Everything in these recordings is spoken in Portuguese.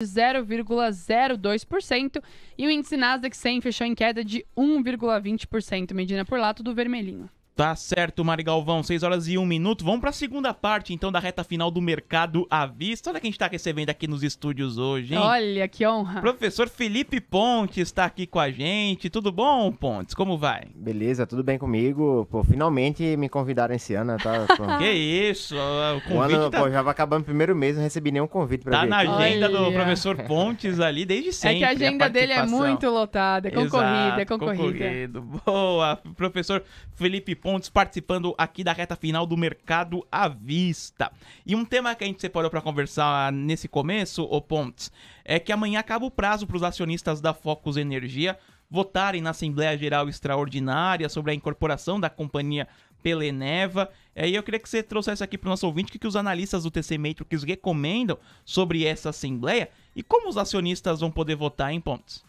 de 0,02% e o índice Nasdaq 100 fechou em queda de 1,20%, medindo por lá tudo vermelhinho. Tá certo, Mari Galvão, 6 horas e 1 minuto. Vamos para a segunda parte, então, da reta final do Mercado à Vista. Olha quem está recebendo aqui nos estúdios hoje, hein? Olha, que honra. Professor Felipe Pontes está aqui com a gente. Tudo bom, Pontes? Como vai? Beleza, tudo bem comigo. Pô, finalmente me convidaram esse ano, tá? que isso, o convite o ano, tá... pô, já vai acabando o primeiro mês, não recebi nenhum convite para Tá vir. na agenda Olha. do professor Pontes ali desde sempre. É que a agenda a dele é muito lotada, é concorrida, é concorrida. Concorrido. Boa, professor Felipe Pontes pontos participando aqui da reta final do mercado à vista. E um tema que a gente separou para conversar nesse começo, o Pontes, é que amanhã acaba o prazo para os acionistas da Focus Energia votarem na Assembleia Geral Extraordinária sobre a incorporação da companhia pela Eneva. É, e eu queria que você trouxesse aqui para o nosso ouvinte o que, que os analistas do TC Matrix recomendam sobre essa Assembleia e como os acionistas vão poder votar em Pontes.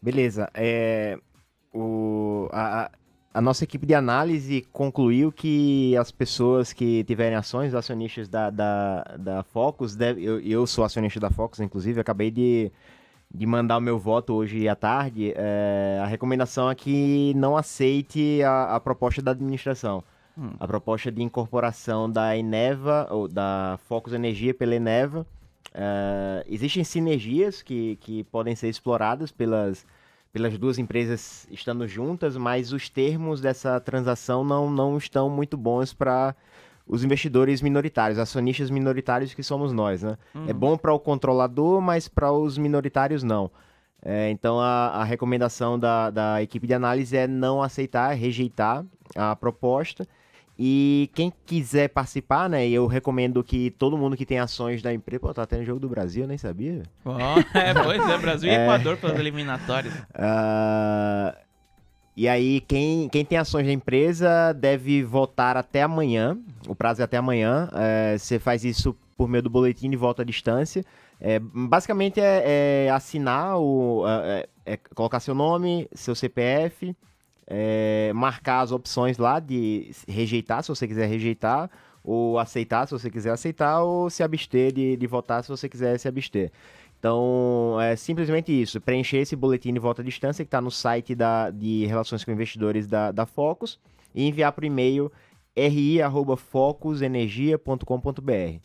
Beleza. É, o, a, a, a nossa equipe de análise concluiu que as pessoas que tiverem ações, acionistas da, da, da Focus, deve, eu, eu sou acionista da Focus, inclusive, acabei de, de mandar o meu voto hoje à tarde. É, a recomendação é que não aceite a, a proposta da administração. Hum. A proposta de incorporação da Eneva, ou da Focus Energia pela Eneva. É, existem sinergias que, que podem ser exploradas pelas pelas duas empresas estando juntas, mas os termos dessa transação não, não estão muito bons para os investidores minoritários, acionistas minoritários que somos nós, né? Uhum. É bom para o controlador, mas para os minoritários não. É, então a, a recomendação da, da equipe de análise é não aceitar, rejeitar a proposta e quem quiser participar, né? Eu recomendo que todo mundo que tem ações da empresa. Pô, tá tendo jogo do Brasil, eu nem sabia. Oh, é, pois é, Brasil e é, Equador pelas eliminatórias. Uh, e aí, quem, quem tem ações da empresa deve votar até amanhã. O prazo é até amanhã. É, você faz isso por meio do boletim de volta à distância. É, basicamente é, é assinar o. É, é, colocar seu nome, seu CPF é, marcar as opções lá de rejeitar, se você quiser rejeitar, ou aceitar, se você quiser aceitar, ou se abster de, de votar, se você quiser se abster. Então, é simplesmente isso. Preencher esse boletim de volta à distância que está no site da, de Relações com Investidores da, da Focus e enviar para o e-mail ri.focusenergia.com.br.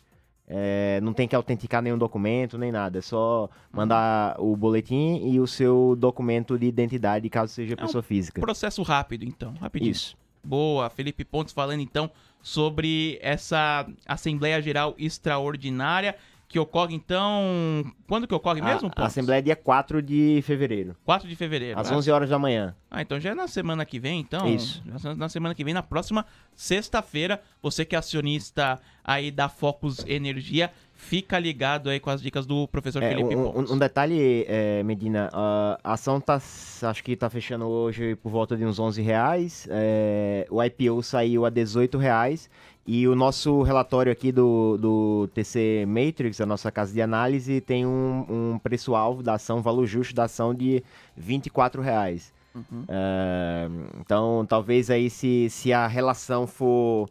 É, não tem que autenticar nenhum documento, nem nada. É só mandar o boletim e o seu documento de identidade, caso seja é pessoa um física. Processo rápido, então. Rapidinho. Isso. Boa. Felipe Pontes falando, então, sobre essa Assembleia Geral Extraordinária que ocorre, então. Quando que ocorre mesmo, Pontes? A Assembleia é dia 4 de fevereiro. 4 de fevereiro. Às né? 11 horas da manhã. Ah, então já é na semana que vem, então. Isso. Na semana que vem, na próxima sexta-feira, você que é acionista aí da Focus Energia, Fica ligado aí com as dicas do professor é, Felipe um, Um, um detalhe, é, Medina, a ação tá, acho que tá fechando hoje por volta de uns 11 reais. É, o IPO saiu a 18 reais. E o nosso relatório aqui do, do TC Matrix, a nossa casa de análise, tem um, um preço-alvo da ação, valor justo da ação de 24 reais. Uhum. É, então, talvez aí se, se a relação for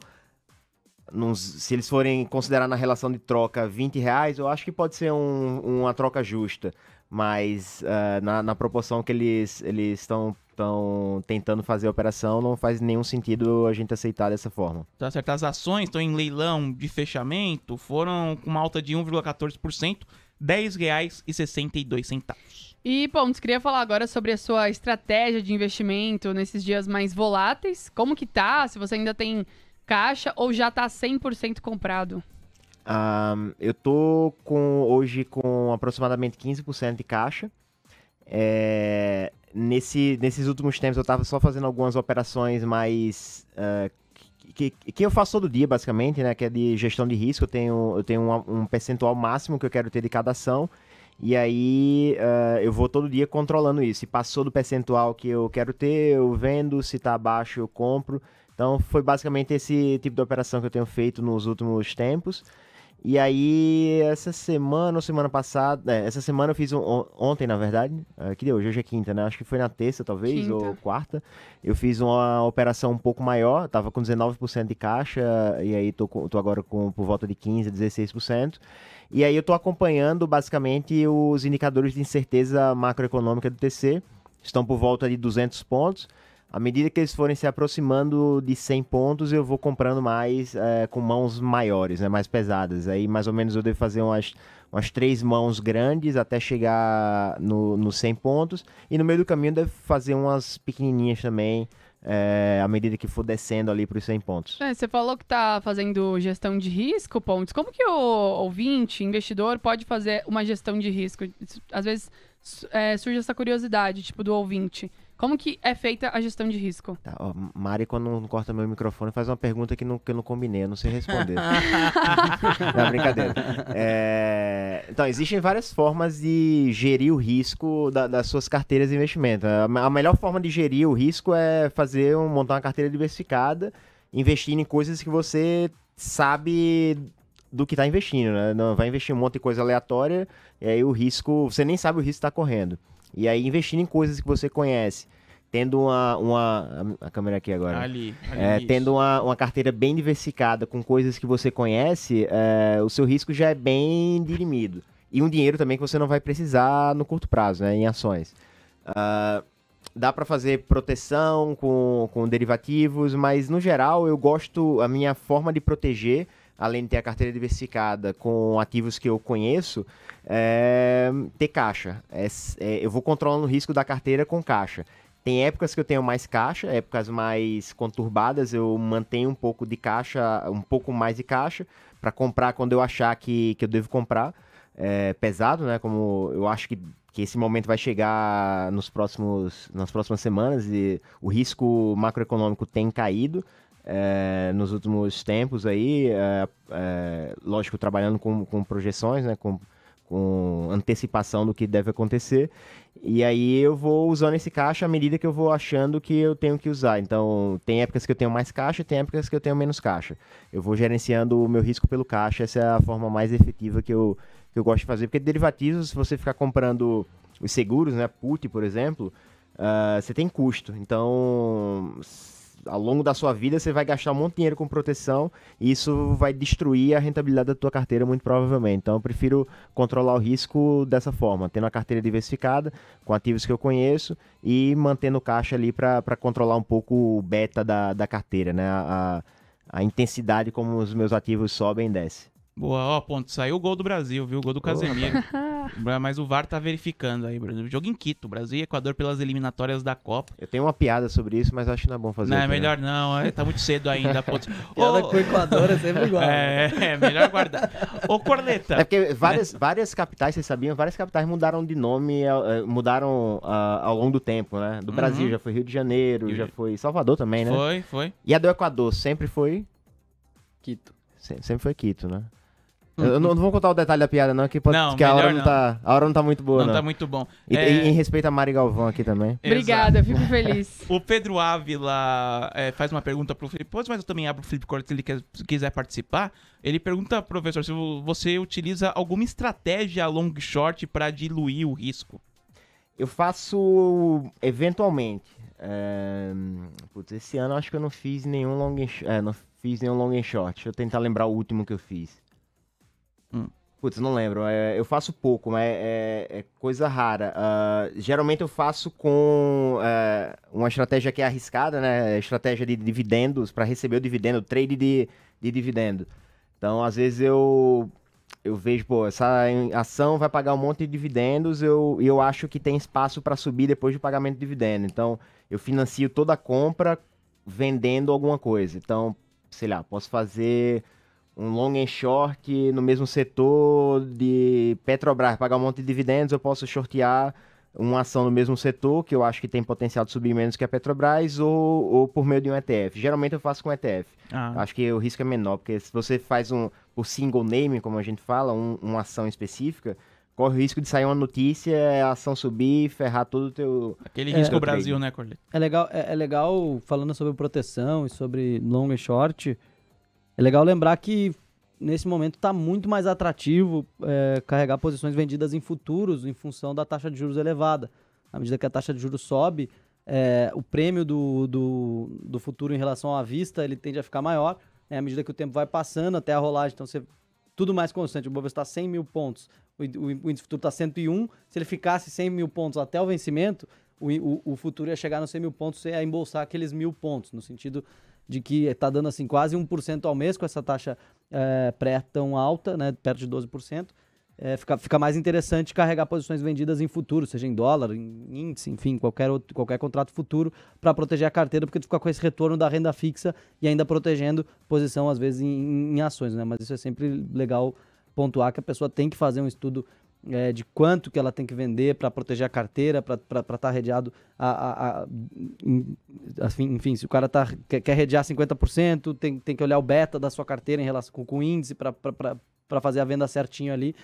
nos, se eles forem considerar na relação de troca 20 reais, eu acho que pode ser um, uma troca justa. Mas uh, na, na, proporção que eles estão tentando fazer a operação, não faz nenhum sentido a gente aceitar dessa forma. Tá certo. As ações estão em leilão de fechamento, foram com uma alta de 1,14%, R$ 10,62. E, Pontos, queria falar agora sobre a sua estratégia de investimento nesses dias mais voláteis. Como que tá? Se você ainda tem caixa ou já tá 100% comprado? Um, eu tô com hoje com aproximadamente 15% de caixa. É, nesse, nesses últimos tempos eu tava só fazendo algumas operações mais. Uh, que, que eu faço todo dia, basicamente, né? Que é de gestão de risco. Eu tenho, eu tenho um, um percentual máximo que eu quero ter de cada ação. E aí uh, eu vou todo dia controlando isso. Se passou do percentual que eu quero ter, eu vendo. Se tá abaixo, eu compro. Então foi basicamente esse tipo de operação que eu tenho feito nos últimos tempos. E aí, essa semana ou semana passada, é, essa semana eu fiz um, ontem, na verdade, é, que deu, hoje é quinta, né? Acho que foi na terça, talvez, quinta. ou quarta. Eu fiz uma operação um pouco maior, tava com 19% de caixa, e aí tô, tô agora com por volta de 15%, 16%. E aí eu tô acompanhando basicamente os indicadores de incerteza macroeconômica do TC, estão por volta de 200 pontos à medida que eles forem se aproximando de 100 pontos, eu vou comprando mais é, com mãos maiores, né, mais pesadas. Aí mais ou menos eu devo fazer umas, umas três mãos grandes até chegar nos no 100 pontos. E no meio do caminho eu devo fazer umas pequenininhas também. É, à medida que for descendo ali para os 100 pontos. É, você falou que está fazendo gestão de risco, Pontes. Como que o ouvinte, investidor, pode fazer uma gestão de risco? Às vezes é, surge essa curiosidade, tipo, do ouvinte. Como que é feita a gestão de risco? Tá, ó, Mari, quando não corta meu microfone, faz uma pergunta que, não, que eu não combinei, eu não sei responder. não, brincadeira. É... Então, existem várias formas de gerir o risco da, das suas carteiras de investimento. A melhor forma de gerir o risco é fazer um, montar uma carteira diversificada, investir em coisas que você sabe do que está investindo, né? Não vai investir um monte de coisa aleatória e aí o risco, você nem sabe o risco que está correndo. E aí investindo em coisas que você conhece. Tendo uma. uma a câmera aqui agora. Ali. ali é, tendo uma, uma carteira bem diversificada com coisas que você conhece, é, o seu risco já é bem dirimido. E um dinheiro também que você não vai precisar no curto prazo, né? Em ações. Uh, dá para fazer proteção com, com derivativos, mas no geral eu gosto, a minha forma de proteger além de ter a carteira diversificada com ativos que eu conheço, é, ter caixa. É, é, eu vou controlando o risco da carteira com caixa. Tem épocas que eu tenho mais caixa, épocas mais conturbadas, eu mantenho um pouco de caixa, um pouco mais de caixa, para comprar quando eu achar que, que eu devo comprar. É, pesado, né? Como eu acho que, que esse momento vai chegar nos próximos, nas próximas semanas e o risco macroeconômico tem caído é, nos últimos tempos aí, é, é, lógico, trabalhando com, com projeções, né, com, com antecipação do que deve acontecer. E aí eu vou usando esse caixa à medida que eu vou achando que eu tenho que usar. Então, tem épocas que eu tenho mais caixa, tem épocas que eu tenho menos caixa. Eu vou gerenciando o meu risco pelo caixa, essa é a forma mais efetiva que eu, que eu gosto de fazer. Porque derivativos, se você ficar comprando os seguros, né, put, por exemplo, uh, você tem custo. Então, ao longo da sua vida você vai gastar um monte de dinheiro com proteção e isso vai destruir a rentabilidade da tua carteira muito provavelmente. Então eu prefiro controlar o risco dessa forma, tendo a carteira diversificada com ativos que eu conheço e mantendo caixa ali para controlar um pouco o beta da, da carteira, né? A, a intensidade como os meus ativos sobem e descem. Boa, ó, ponto. Saiu o gol do Brasil, viu? O gol do Casemiro. Oh, Mas o VAR tá verificando aí, Bruno. Jogo em Quito, Brasil e Equador pelas eliminatórias da Copa. Eu tenho uma piada sobre isso, mas acho que não é bom fazer. Não, é tá melhor não. É, tá muito cedo ainda. piada oh, com o Equador é sempre igual. É, é, é melhor guardar. Ô, Corneta. É porque várias, né? várias capitais, vocês sabiam, várias capitais mudaram de nome, é, mudaram uh, ao longo do tempo, né? Do uhum. Brasil já foi Rio de Janeiro, e... já foi Salvador também, né? Foi, foi. E a do Equador sempre foi? Quito. Sempre foi Quito, né? Eu não, não, vou contar o detalhe da piada, não, que, pode, não, que a, hora não, não Tá, a hora não tá muito boa, não. Não tá muito bom. E, é... e em respeito a Mari Galvão aqui também. Obrigada, fico feliz. o Pedro Ávila é, faz uma pergunta pro Felipe Pois, mas eu também abro o Felipe Corte se ele quer, quiser participar. Ele pergunta, professor, se você utiliza alguma estratégia long short para diluir o risco. Eu faço eventualmente. É... Putz, esse ano acho que eu não fiz nenhum long short. É, não fiz nenhum long short. Deixa eu tentar lembrar o último que eu fiz. Hum. Putz, não lembro. É, eu faço pouco, mas é, é coisa rara. Uh, geralmente eu faço com é, uma estratégia que é arriscada, né? É estratégia de dividendos, para receber o dividendo, trade de, de dividendo. Então, às vezes eu eu vejo, pô, essa ação vai pagar um monte de dividendos eu, eu acho que tem espaço para subir depois do pagamento de dividendo. Então, eu financio toda a compra vendendo alguma coisa. Então, sei lá, posso fazer um long and short no mesmo setor de Petrobras, pagar um monte de dividendos, eu posso shortear uma ação no mesmo setor, que eu acho que tem potencial de subir menos que a Petrobras, ou, ou por meio de um ETF. Geralmente eu faço com ETF. Ah. Acho que o risco é menor, porque se você faz um o single name, como a gente fala, um, uma ação específica, corre o risco de sair uma notícia, é a ação subir, ferrar todo o teu. Aquele é, risco é, Brasil, né, Corley? É legal, é, é legal falando sobre proteção e sobre long e short. É legal lembrar que nesse momento está muito mais atrativo é, carregar posições vendidas em futuros em função da taxa de juros elevada. À medida que a taxa de juros sobe, é, o prêmio do, do, do, futuro em relação à vista ele tende a ficar maior. Né? À medida que o tempo vai passando até a rolagem, então você, tudo mais constante. O Bovespa está 100 mil pontos, o, o, índice futuro está 101. Se ele ficasse 100 mil pontos até o vencimento, o, o, o futuro ia chegar nos 100 mil pontos e ia embolsar aqueles mil pontos, no sentido de que está dando assim quase 1% ao mês com essa taxa é, pré tão alta, né, perto de 12%, é, fica, fica mais interessante carregar posições vendidas em futuro, seja em dólar, em índice, enfim, qualquer, outro, qualquer contrato futuro para proteger a carteira, porque tu fica com esse retorno da renda fixa e ainda protegendo posição, às vezes, em, em ações, né? Mas isso é sempre legal pontuar que a pessoa tem que fazer um estudo é, de quanto que ela tem que vender para proteger a carteira, para estar tá redeado a, a, a, assim, enfim, se o cara tá, quer, quer redear 50%, tem, tem que olhar o beta da sua carteira em relação com, com o índice para fazer a venda certinho ali,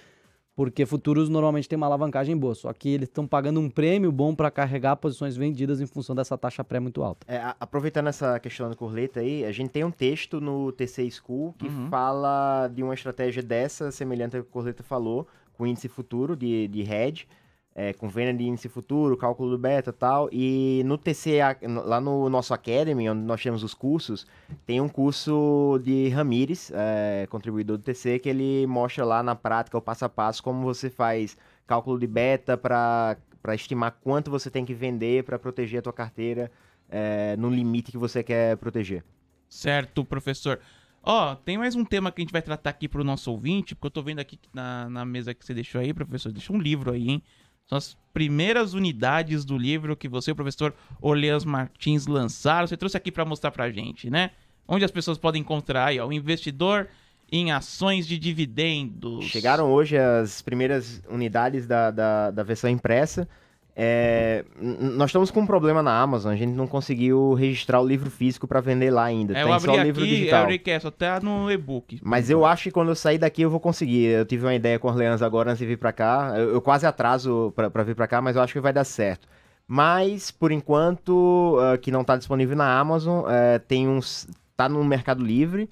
porque futuros normalmente tem uma alavancagem boa, só que eles estão pagando um prêmio bom para carregar posições vendidas em função dessa taxa pré muito alta. É, aproveitando essa questão da corleta aí, a gente tem um texto no TC School que uhum. fala de uma estratégia dessa, semelhante à que o Corleta falou, com índice futuro de, de hedge, é, com venda de índice futuro, cálculo do beta e tal. E no TCA, lá no nosso Academy, onde nós temos os cursos, tem um curso de Ramires, é, contribuidor do TC, que ele mostra lá na prática, o passo a passo, como você faz cálculo de beta para estimar quanto você tem que vender para proteger a tua carteira é, no limite que você quer proteger. Certo, professor. Ó, oh, tem mais um tema que a gente vai tratar aqui pro nosso ouvinte, porque eu tô vendo aqui na, na mesa que você deixou aí, professor. Deixa um livro aí, hein? São as primeiras unidades do livro que você e o professor Orleans Martins lançaram. Você trouxe aqui para mostrar pra gente, né? Onde as pessoas podem encontrar aí, ó, o investidor em ações de dividendos. Chegaram hoje as primeiras unidades da, da, da versão impressa. É, nós estamos com um problema na Amazon, a gente não conseguiu registrar o livro físico para vender lá ainda. É, Tem eu abri só o aqui, livro digital. Eu é, só até tá no e-book. Mas eu acho que quando eu sair daqui eu vou conseguir. Eu tive uma ideia com o Orleans agora antes de vir para cá. Eu, eu, quase atraso para vir para cá, mas eu acho que vai dar certo. Mas, por enquanto, uh, que não está disponível na Amazon, uh, tem uns, tá no Mercado Livre,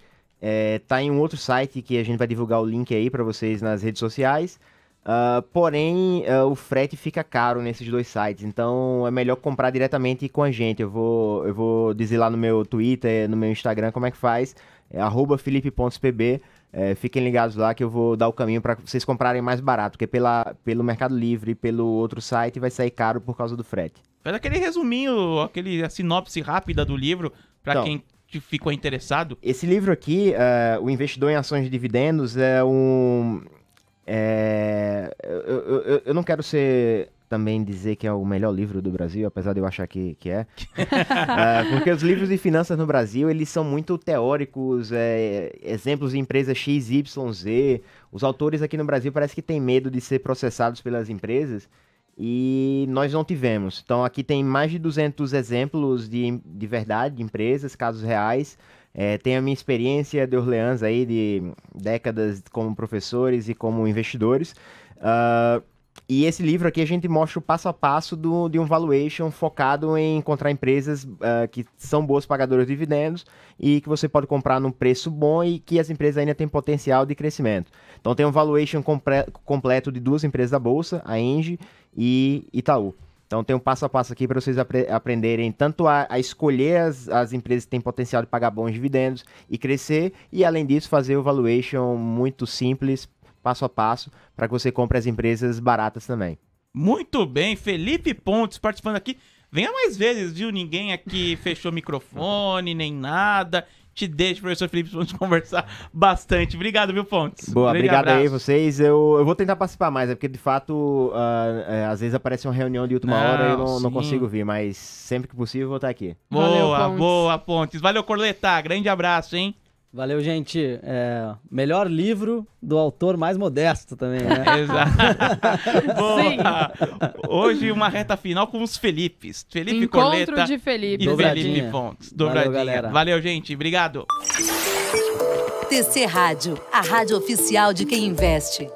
uh, tá em um outro site que a gente vai divulgar o link aí para vocês nas redes sociais. Uh, porém, uh, o frete fica caro nesses dois sites, então é melhor comprar diretamente com a gente. Eu vou, eu vou dizer lá no meu Twitter, no meu Instagram como é que faz, é felipe.pb. É, fiquem ligados lá que eu vou dar o caminho para vocês comprarem mais barato, porque pela, pelo Mercado Livre, pelo outro site, vai sair caro por causa do frete. Faz aquele resuminho, aquele a sinopse rápida do livro, para então, quem ficou interessado. Esse livro aqui, uh, O Investidor em Ações de Dividendos, é um é, eu, eu, eu não quero ser também dizer que é o melhor livro do Brasil, apesar de eu achar que, que é. é porque os livros de finanças no Brasil, eles são muito teóricos, é, exemplos de empresa XYZ. Os autores aqui no Brasil parece que têm medo de ser processados pelas empresas e nós não tivemos. Então aqui tem mais de 200 exemplos de, de verdade, de empresas, casos reais, é, tenho a minha experiência de Orleans aí de décadas como professores e como investidores. Uh, e esse livro aqui a gente mostra o passo a passo do, de um valuation focado em encontrar empresas uh, que são boas pagadoras de dividendos e que você pode comprar num preço bom e que as empresas ainda têm potencial de crescimento. Então tem um valuation completo de duas empresas da Bolsa, a Engie e Itaú. Então tem um passo a passo aqui para vocês apre aprenderem tanto a, a escolher as, as, empresas que têm potencial de pagar bons dividendos e crescer, e além disso fazer o valuation muito simples, passo a passo, para que você compre as empresas baratas também. Muito bem, Felipe Pontes participando aqui. Venha mais vezes, viu? Ninguém aqui fechou microfone, nem nada te deixo, professor Felipe, vamos conversar bastante. Obrigado, viu, Pontes? Boa, Grande obrigado abraço. aí vocês. Eu, eu vou tentar participar mais, é porque de fato, uh, é, às vezes aparece uma reunião de última não, hora e eu não, não, consigo vir, mas sempre que possível vou estar aqui. Boa, Valeu, boa, Pontes. Valeu, Corletar. Grande abraço, hein? Valeu, gente. É, melhor livro do autor mais modesto também, né? Exato. Bom, hoje uma reta final com os Felipes. Felipe Encontro Coleta de Felipe. e Dobradinha. Felipe Fontes. Dobradinha. Valeu, galera. Valeu, gente. Obrigado. TC Rádio, a rádio oficial de quem investe.